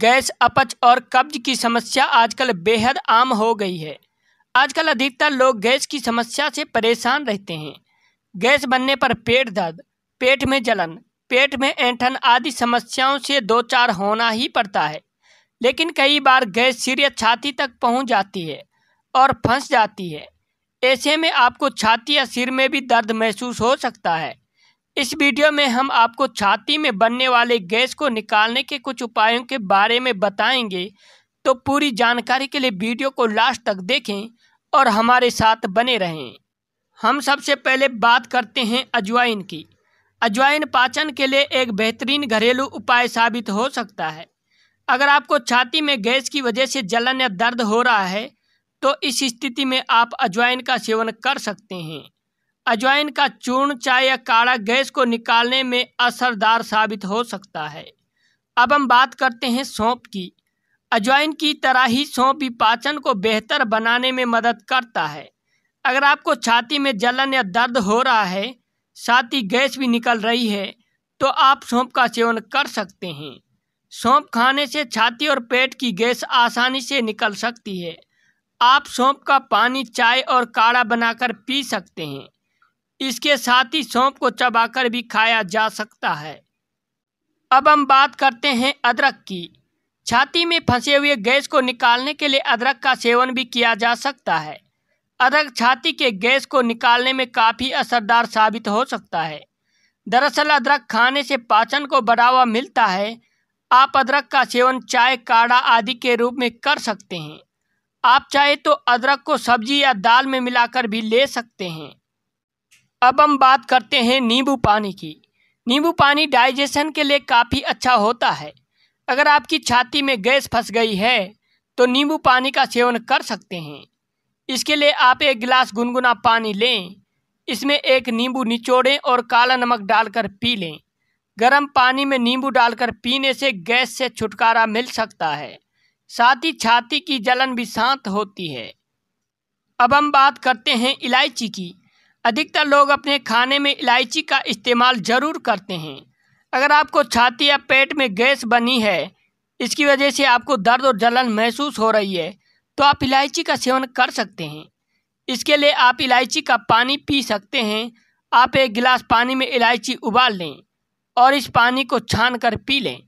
gas अपच और कब्ज की समस्या आजकल बेहद आम हो गई है आजकल अधिकतर लोग गैस की समस्या से परेशान रहते हैं गैस बनने पर पेट दर्द पेट में जलन पेट में ऐंठन आदि समस्याओं से दो चार होना ही पड़ता है लेकिन कई बार गैस या छाती तक पहुंच जाती है और फंस जाती है ऐसे में आपको छाती या सिर में भी दर्द महसूस हो सकता है इस वीडियो में हम आपको छाती में बनने वाले गैस को निकालने के कुछ उपायों के बारे में बताएंगे तो पूरी जानकारी के लिए वीडियो को लास्ट तक देखें और हमारे साथ बने रहें हम सबसे पहले बात करते हैं अजवाइन की अजवाइन पाचन के लिए एक बेहतरीन घरेलू उपाय साबित हो सकता है अगर आपको छाती में गैस की वजह से जलन या दर्द हो रहा है तो इस स्थिति में आप अजवाइन का सेवन कर सकते हैं अजवाइन का चूर्ण चाय या काढ़ा गैस को निकालने में असरदार साबित हो सकता है अब हम बात करते हैं सौंप की अजवाइन की तरह ही सौंप भी पाचन को बेहतर बनाने में मदद करता है अगर आपको छाती में जलन या दर्द हो रहा है साथ ही गैस भी निकल रही है तो आप सौंप का सेवन कर सकते हैं सौंप खाने से छाती और पेट की गैस आसानी से निकल सकती है आप सौंप का पानी चाय और काढ़ा बनाकर पी सकते हैं इसके साथ ही सौंप को चबाकर भी खाया जा सकता है अब हम बात करते हैं अदरक की छाती में फंसे हुए गैस को निकालने के लिए अदरक का सेवन भी किया जा सकता है अदरक छाती के गैस को निकालने में काफ़ी असरदार साबित हो सकता है दरअसल अदरक खाने से पाचन को बढ़ावा मिलता है आप अदरक का सेवन चाय काढ़ा आदि के रूप में कर सकते हैं आप चाहे तो अदरक को सब्जी या दाल में मिलाकर भी ले सकते हैं अब हम बात करते हैं नींबू पानी की नींबू पानी डाइजेशन के लिए काफ़ी अच्छा होता है अगर आपकी छाती में गैस फंस गई है तो नींबू पानी का सेवन कर सकते हैं इसके लिए आप एक गिलास गुनगुना पानी लें इसमें एक नींबू निचोड़ें और काला नमक डालकर पी लें गर्म पानी में नींबू डालकर पीने से गैस से छुटकारा मिल सकता है साथ ही छाती की जलन भी शांत होती है अब हम बात करते हैं इलायची की अधिकतर लोग अपने खाने में इलायची का इस्तेमाल ज़रूर करते हैं अगर आपको छाती या पेट में गैस बनी है इसकी वजह से आपको दर्द और जलन महसूस हो रही है तो आप इलायची का सेवन कर सकते हैं इसके लिए आप इलायची का पानी पी सकते हैं आप एक गिलास पानी में इलायची उबाल लें और इस पानी को छान कर पी लें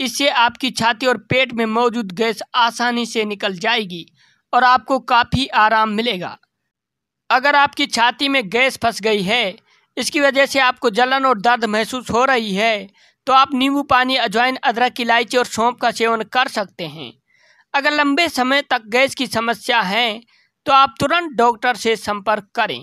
इससे आपकी छाती और पेट में मौजूद गैस आसानी से निकल जाएगी और आपको काफ़ी आराम मिलेगा अगर आपकी छाती में गैस फंस गई है इसकी वजह से आपको जलन और दर्द महसूस हो रही है तो आप नींबू पानी अजवाइन अदरक इलायची और सौंप का सेवन कर सकते हैं अगर लंबे समय तक गैस की समस्या है तो आप तुरंत डॉक्टर से संपर्क करें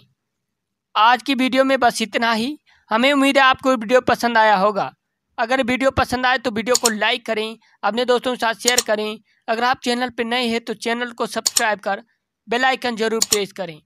आज की वीडियो में बस इतना ही हमें उम्मीद है आपको वीडियो पसंद आया होगा अगर वीडियो पसंद आए तो वीडियो को लाइक करें अपने दोस्तों के साथ शेयर करें अगर आप चैनल पर नए हैं तो चैनल को सब्सक्राइब कर बेल आइकन जरूर प्रेस करें